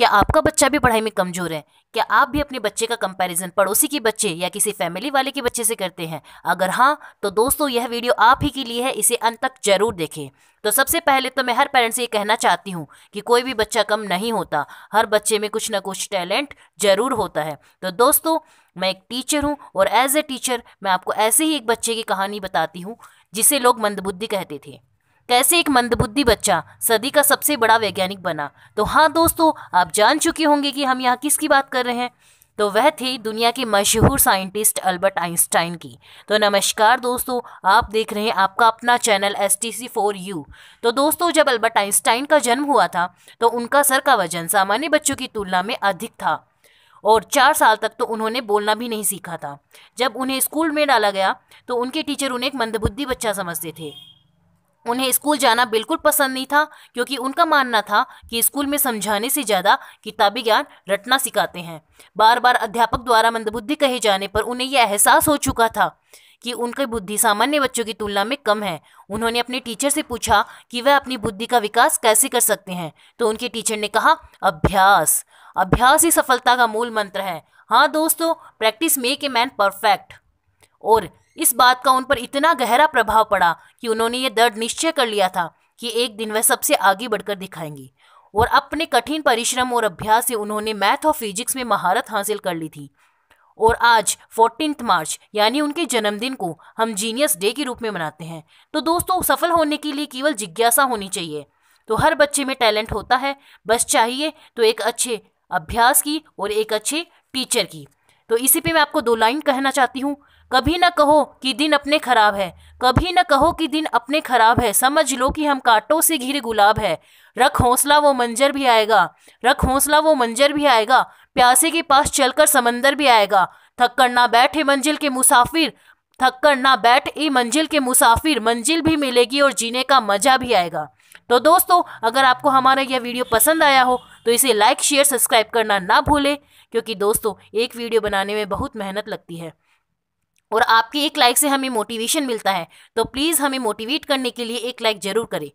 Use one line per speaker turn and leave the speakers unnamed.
क्या आपका बच्चा भी पढ़ाई में कमज़ोर है क्या आप भी अपने बच्चे का कंपैरिजन पड़ोसी के बच्चे या किसी फैमिली वाले के बच्चे से करते हैं अगर हाँ तो दोस्तों यह वीडियो आप ही के लिए है इसे अंत तक जरूर देखें तो सबसे पहले तो मैं हर पेरेंट्स से ये कहना चाहती हूँ कि कोई भी बच्चा कम नहीं होता हर बच्चे में कुछ ना कुछ टैलेंट ज़रूर होता है तो दोस्तों मैं एक टीचर हूँ और एज ए टीचर मैं आपको ऐसे ही एक बच्चे की कहानी बताती हूँ जिसे लोग मंदबुद्धि कहते थे कैसे एक मंदबुद्धि बच्चा सदी का सबसे बड़ा वैज्ञानिक बना तो हाँ दोस्तों आप जान चुके होंगे कि हम यहाँ किसकी बात कर रहे हैं तो वह थी दुनिया के मशहूर साइंटिस्ट अल्बर्ट आइंस्टाइन की तो नमस्कार दोस्तों आप देख रहे हैं आपका अपना channel S T C four U तो दोस्तों जब अल्बर्ट आइंस्टाइन का जन्म हुआ था तो उनका सर का वजन सामान्य बच्चों की तुलना में अधिक था और चार साल तक तो उन्होंने बोलना भी नहीं सीखा था जब उन्हें स्कूल में डाला गया तो उनके टीचर उन्हें एक मंदबुद्धि बच्चा समझते थे उन्हें स्कूल जाना बिल्कुल पसंद नहीं था क्योंकि उनका मानना था कि स्कूल में समझाने से ज़्यादा किताबी ज्ञान रटना सिखाते हैं बार बार अध्यापक द्वारा मंदबुद्धि कहे जाने पर उन्हें यह एहसास हो चुका था कि उनकी बुद्धि सामान्य बच्चों की तुलना में कम है उन्होंने अपने टीचर से पूछा कि वह अपनी बुद्धि का विकास कैसे कर सकते हैं तो उनके टीचर ने कहा अभ्यास अभ्यास ही सफलता का मूल मंत्र है हाँ दोस्तों practice make a man perfect और इस बात का उन पर इतना गहरा प्रभाव पड़ा कि उन्होंने ये दर्द निश्चय कर लिया था कि एक दिन वह सबसे आगे बढ़कर दिखाएंगी और अपने कठिन परिश्रम और अभ्यास से उन्होंने मैथ और फिजिक्स में महारत हासिल कर ली थी और आज फोर्टीन मार्च यानी उनके जन्मदिन को हम जीनियस डे के रूप में मनाते हैं तो दोस्तों सफल होने के लिए केवल जिज्ञासा होनी चाहिए तो हर बच्चे में टैलेंट होता है बस चाहिए तो एक अच्छे अभ्यास की और एक अच्छे टीचर की तो इसी पे मैं आपको दो लाइन कहना चाहती हूँ कभी ना कहो कि दिन अपने खराब है कभी ना कहो कि दिन अपने खराब है समझ लो कि हम कांटों से घिरे गुलाब है रख हौसला वो मंजर भी आएगा रख हौसला वो मंजर भी आएगा प्यासे के पास चलकर समंदर भी आएगा थक कर ना बैठे मंजिल के मुसाफिर थक कर ना बैठ ई मंजिल के मुसाफिर मंजिल भी मिलेगी और जीने का मजा भी आएगा तो दोस्तों अगर आपको हमारा यह वीडियो पसंद आया हो तो इसे लाइक शेयर सब्सक्राइब करना ना भूलें क्योंकि दोस्तों एक वीडियो बनाने में बहुत मेहनत लगती है और आपके एक लाइक से हमें मोटिवेशन मिलता है तो प्लीज़ हमें मोटिवेट करने के लिए एक लाइक ज़रूर करें